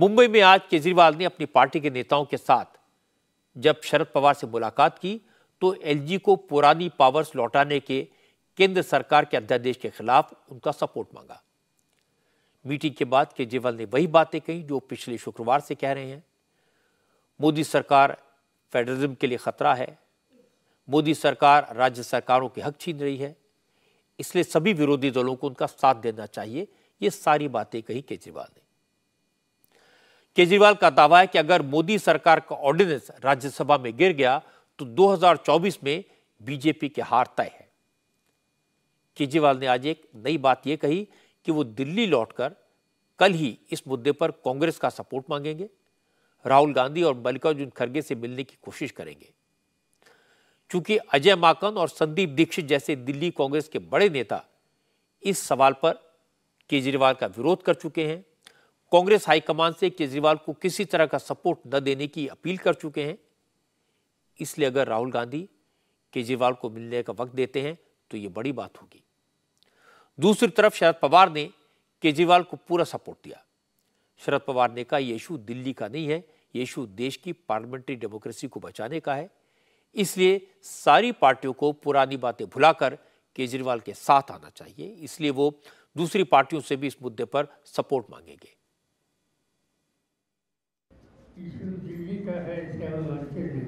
मुंबई में आज केजरीवाल ने अपनी पार्टी के नेताओं के साथ जब शरद पवार से मुलाकात की तो एलजी को पुरानी पावर्स लौटाने के केंद्र सरकार के अध्यादेश के खिलाफ उनका सपोर्ट मांगा मीटिंग के बाद केजरीवाल ने वही बातें कही जो पिछले शुक्रवार से कह रहे हैं मोदी सरकार फेडरलिज्म के लिए खतरा है मोदी सरकार राज्य सरकारों के हक छीन रही है इसलिए सभी विरोधी दलों को उनका साथ देना चाहिए ये सारी बातें कही केजरीवाल ने केजरीवाल का दावा है कि अगर मोदी सरकार का ऑर्डिनेंस राज्यसभा में गिर गया तो 2024 में बीजेपी के हार तय है केजरीवाल ने आज एक नई बात यह कही कि वो दिल्ली लौटकर कल ही इस मुद्दे पर कांग्रेस का सपोर्ट मांगेंगे राहुल गांधी और मल्लिकार्जुन खड़गे से मिलने की कोशिश करेंगे चूंकि अजय माकन और संदीप दीक्षित जैसे दिल्ली कांग्रेस के बड़े नेता इस सवाल पर केजरीवाल का विरोध कर चुके हैं कांग्रेस हाईकमान से केजरीवाल को किसी तरह का सपोर्ट न देने की अपील कर चुके हैं इसलिए अगर राहुल गांधी केजरीवाल को मिलने का वक्त देते हैं तो ये बड़ी बात होगी दूसरी तरफ शरद पवार ने केजरीवाल को पूरा सपोर्ट दिया शरद पवार ने कहा यह इशू दिल्ली का नहीं है ये इशू देश की पार्लियामेंट्री डेमोक्रेसी को बचाने का है इसलिए सारी पार्टियों को पुरानी बातें भुलाकर केजरीवाल के साथ आना चाहिए इसलिए वो दूसरी पार्टियों से भी इस मुद्दे पर सपोर्ट मांगेंगे यीशु ऐसा हम मानते हैं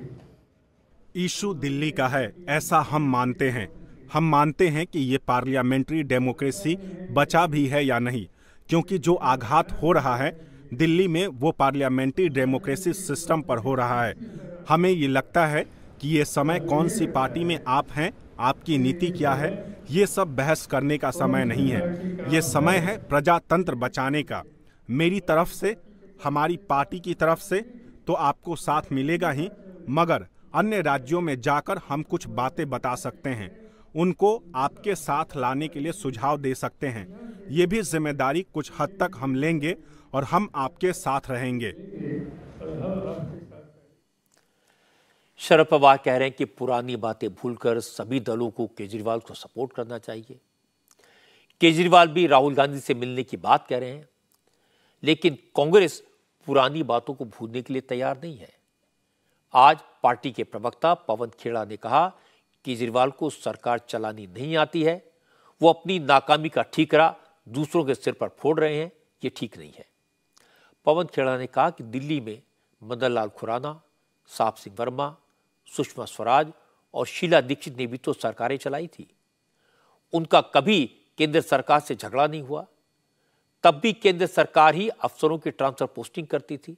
दिल्ली का है ऐसा हम मानते हैं हम मानते हैं कि ये पार्लियामेंट्री डेमोक्रेसी बचा भी है या नहीं क्योंकि जो आघात हो रहा है दिल्ली में वो पार्लियामेंट्री डेमोक्रेसी सिस्टम पर हो रहा है हमें ये लगता है कि ये समय कौन सी पार्टी में आप हैं आपकी नीति क्या है ये सब बहस करने का समय नहीं है ये समय है प्रजातंत्र बचाने का मेरी तरफ से हमारी पार्टी की तरफ से तो आपको साथ मिलेगा ही मगर अन्य राज्यों में जाकर हम कुछ बातें बता सकते हैं उनको आपके साथ लाने के लिए सुझाव दे सकते हैं ये भी जिम्मेदारी कुछ हद तक हम लेंगे और हम आपके साथ रहेंगे शरद पवार कह रहे हैं कि पुरानी बातें भूलकर सभी दलों को केजरीवाल को सपोर्ट करना चाहिए केजरीवाल भी राहुल गांधी से मिलने की बात कह रहे हैं लेकिन कांग्रेस पुरानी बातों को भूलने के लिए तैयार नहीं है आज पार्टी के प्रवक्ता पवन खेड़ा ने कहा केजरीवाल को सरकार चलानी नहीं आती है वो अपनी नाकामी का ठीकरा दूसरों के सिर पर फोड़ रहे हैं ये ठीक नहीं है पवन खेड़ा ने कहा कि दिल्ली में मदन लाल खुराना साप सिंह वर्मा सुषमा स्वराज और शीला दीक्षित ने भी तो सरकारें चलाई थी उनका कभी केंद्र सरकार से झगड़ा नहीं हुआ तब भी केंद्र सरकार ही अफसरों की ट्रांसफर पोस्टिंग करती थी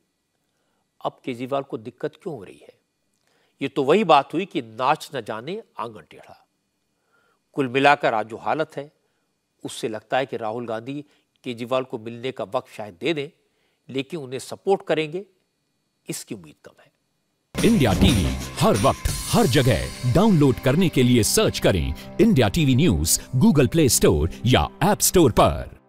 अब केजरीवाल को दिक्कत क्यों हो रही है ये तो वही बात हुई कि नाच न जाने आंगन टेढ़ा कुल मिलाकर आज जो हालत है उससे लगता है कि राहुल गांधी केजरीवाल को मिलने का वक्त शायद दे दें लेकिन उन्हें सपोर्ट करेंगे इसकी उम्मीद कम है इंडिया टीवी हर वक्त हर जगह डाउनलोड करने के लिए सर्च करें India TV news Google Play Store या एप स्टोर पर